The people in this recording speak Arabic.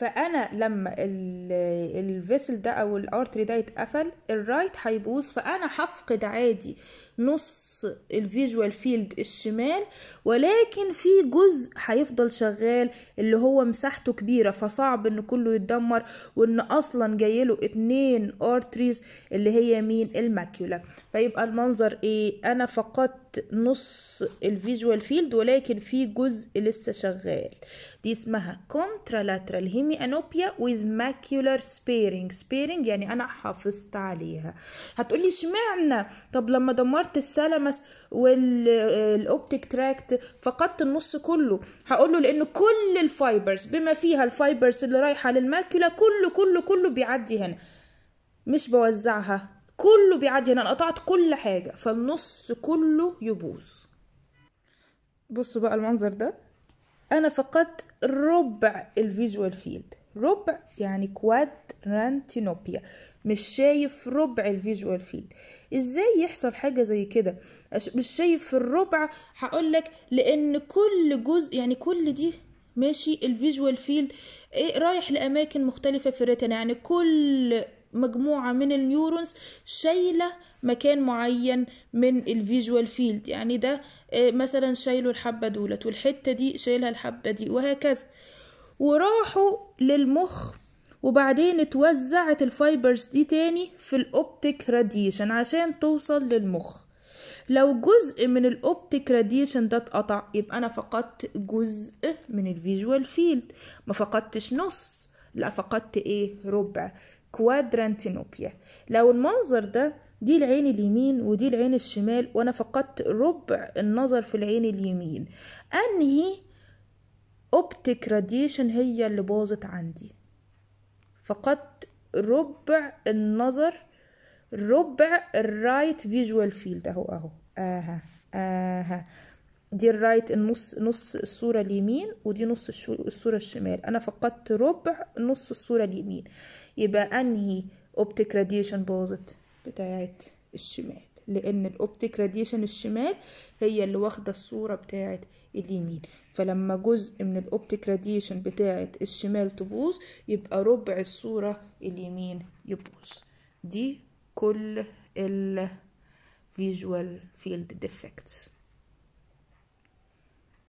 فانا لما الفيسل ده او الارتري ده يتقفل الرايت هيبوظ فانا هفقد عادي نص الفيجوال فيلد الشمال ولكن في جزء هيفضل شغال اللي هو مساحته كبيرة فصعب ان كله يتدمر وان اصلا جايله اتنين ارتريز اللي هي مين الماكيولا فيبقى المنظر ايه انا فقدت فقط نص الفيجوال فيلد ولكن في جزء لسه شغال دي اسمها contralateral hemianopia with macular sparing sparing يعني انا حافظت عليها هتقولي اشمعنى طب لما دمرت الثلمس والاوبتيك تراكت فقدت النص كله هقوله لان كل الفايبرز بما فيها الفايبرز اللي رايحه للماكيولا كله كله كله بيعدي هنا مش بوزعها كله بيعدي هنا انا قطعت كل حاجه فالنص كله يبوظ بصوا بقى المنظر ده انا فقدت ربع الفيجوال فيلد ربع يعني كواد رانتينوبيا مش شايف ربع الفيجوال فيلد ازاي يحصل حاجه زي كده مش شايف الربع هقولك لان كل جزء يعني كل دي ماشي الفيجوال فيلد إيه، رايح لاماكن مختلفه في الريتنا يعني كل مجموعة من النيورونز شايلة مكان معين من الفيجوال فيلد يعني ده آه، مثلا شايلوا الحبة دولت والحتة دي شايلها الحبة دي وهكذا وراحوا للمخ وبعدين اتوزعت الفايبرز دي تاني في الاوبتيك راديشن عشان توصل للمخ لو جزء من الاوبتيك راديشن ده اتقطع يبقى انا فقدت جزء من الفيجوال فيلد ما فقدتش نص لا فقدت ايه ربع كوادرانتينوبيا لو المنظر ده دي العين اليمين ودي العين الشمال وانا فقدت ربع النظر في العين اليمين انهي اوبتيك راديشن هي اللي باظت عندي فقدت ربع النظر ربع الرايت فيجوال فيلد اهو اهو اها اها دي الرايت النص نص الصورة اليمين ودي نص الصورة الشمال أنا فقدت ربع نص الصورة اليمين يبقى أنهي أوبتيك راديشن باظت بتاعت الشمال لأن الأوبتيك راديشن الشمال هي اللي واخدة الصورة بتاعت اليمين فلما جزء من الأوبتيك راديشن بتاعت الشمال تبوظ يبقى ربع الصورة اليمين يبوظ دي كل الفيجوال فيلد ديفكتس